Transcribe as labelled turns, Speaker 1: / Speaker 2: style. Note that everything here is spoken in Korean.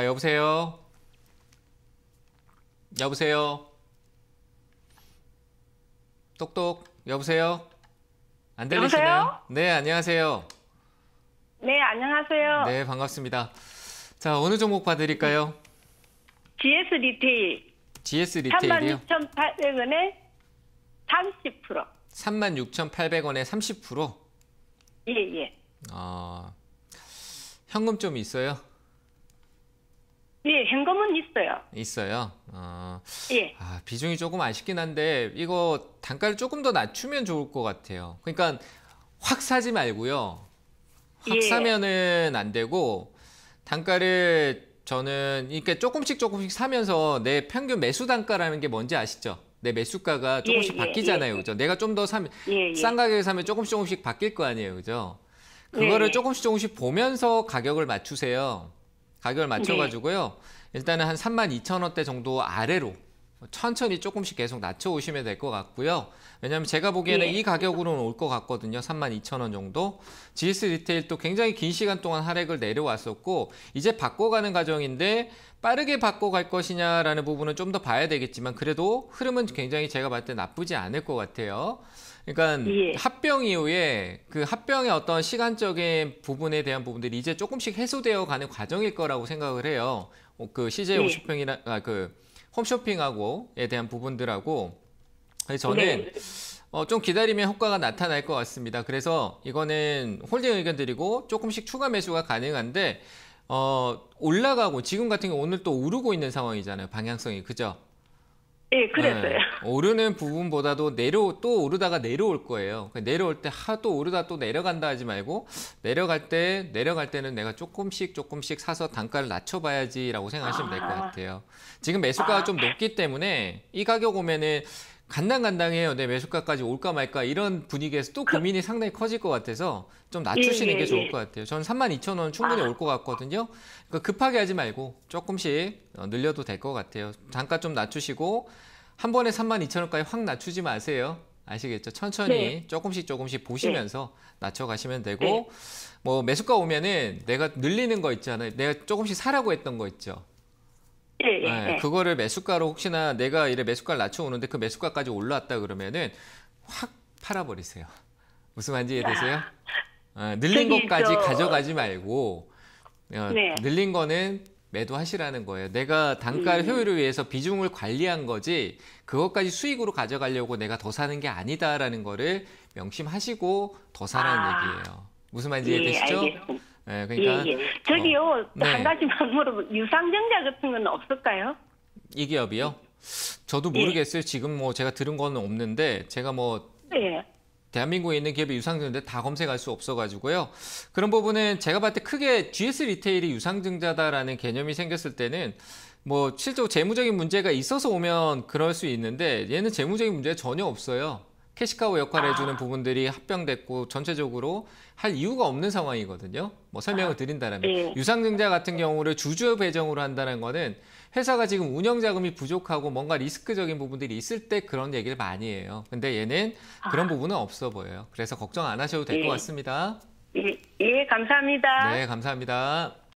Speaker 1: 아, 여보세요? 여보세요? 똑똑, 여보세요? 안 들리시나요? 여보세요? 네, 안녕하세요. 네, 안녕하세요. 네, 반갑습니다. 자, 어느 종목 봐드릴까요? GS 리테일. GS 리테일이요? 36,800원에 30%. 36,800원에 30%? 예, 예. 어, 현금 좀 있어요? 예, 현금은 있어요. 있어요. 어. 예. 아, 비중이 조금 아쉽긴 한데 이거 단가를 조금 더 낮추면 좋을 것 같아요. 그러니까 확 사지 말고요. 확 예. 사면은 안 되고 단가를 저는 이렇게 조금씩 조금씩 사면서 내 평균 매수 단가라는 게 뭔지 아시죠? 내 매수가가 예, 조금씩 예, 바뀌잖아요. 예, 예. 그죠? 내가 좀더 사면 예, 싼 가격에 사면 조금씩 조금씩 바뀔 거 아니에요. 그죠? 네, 그거를 네. 조금씩 조금씩 보면서 가격을 맞추세요. 가격을 맞춰가지고요. 네. 일단은 한 32,000원대 정도 아래로 천천히 조금씩 계속 낮춰오시면 될 것 같고요. 왜냐하면 제가 보기에는 예. 이 가격으로는 올 것 같거든요. 32,000원 정도. GS 리테일도 굉장히 긴 시간 동안 하락을 내려왔었고 이제 바꿔가는 과정인데 빠르게 바꿔갈 것이냐라는 부분은 좀 더 봐야 되겠지만 그래도 흐름은 굉장히 제가 봤을 때 나쁘지 않을 것 같아요. 그러니까 예. 합병 이후에 그 합병의 어떤 시간적인 부분에 대한 부분들이 이제 조금씩 해소되어 가는 과정일 거라고 생각을 해요. 어, 그 CJ 50평이나 예. 아, 그 홈쇼핑하고에 대한 부분들하고 저는 네. 어, 좀 기다리면 효과가 나타날 것 같습니다. 그래서 이거는 홀딩 의견 드리고 조금씩 추가 매수가 가능한데 어, 올라가고 지금 같은 경우 오늘 또 오르고 있는 상황이잖아요. 방향성이 그죠? 예, 그랬어요. 네. 오르는 부분보다도 내려 또 오르다가 내려올 거예요. 그러니까 내려올 때하또 오르다 또 내려간다 하지 말고 내려갈 때 내려갈 때는 내가 조금씩 조금씩 사서 단가를 낮춰봐야지라고 생각하시면 아... 될것 같아요. 지금 매수가가 아... 좀 높기 때문에 이 가격 오면은 간당간당해요. 내 매수가까지 올까 말까 이런 분위기에서 또 그 고민이 상당히 커질 것 같아서 좀 예, 낮추시는 예, 예, 게 좋을 예. 것 같아요. 저는 32,000원 충분히 아. 올것 같거든요. 그러니까 급하게 하지 말고 조금씩 어, 늘려도 될 것 같아요. 잠깐 좀 낮추시고 한 번에 32,000원까지 확 낮추지 마세요. 아시겠죠? 천천히 네. 조금씩 조금씩 보시면서 네. 낮춰가시면 되고 네. 뭐 매수가 오면은 내가 늘리는 거 있잖아요. 내가 조금씩 사라고 했던 거 있죠. 예, 예, 네, 예. 그거를 매수가로 혹시나 내가 이래 매수가를 낮춰오는데 그 매수가까지 올라왔다 그러면은 확 팔아버리세요. 무슨 말인지 이해되세요? 아, 늘린 것까지 저... 가져가지 말고 어, 네. 늘린 거는 매도하시라는 거예요. 내가 단가 음. 효율을 위해서 비중을 관리한 거지 그것까지 수익으로 가져가려고 내가 더 사는 게 아니다라는 거를 명심하시고 더 사라는 아. 얘기예요. 무슨 말인지 예, 이해되시죠? 예, 예, 그러니까 예, 예. 저기요 어, 네. 한 가지만 물어보 유상증자 같은 건 없을까요? 이 기업이요? 저도 예. 모르겠어요. 예. 지금 뭐 제가 들은 건 없는데 제가 뭐 예. 대한민국에 있는 기업의 유상증자 다 검색할 수 없어가지고요. 그런 부분은 제가 봤을 때 크게 GS 리테일이 유상증자다라는 개념이 생겼을 때는 뭐 실제로 재무적인 문제가 있어서 오면 그럴 수 있는데 얘는 재무적인 문제 전혀 없어요. 캐시카우 역할을 아. 해주는 부분들이 합병됐고 전체적으로 할 이유가 없는 상황이거든요. 뭐 설명을 아. 드린다면 네. 예. 유상증자 같은 경우를 주주 배정으로 한다는 거는 회사가 지금 운영 자금이 부족하고 뭔가 리스크적인 부분들이 있을 때 그런 얘기를 많이 해요. 근데 얘는 아. 그런 아. 부분은 없어 보여요. 그래서 걱정 안 하셔도 될것 네. 예. 같습니다. 예, 예, 감사합니다. 네, 감사합니다.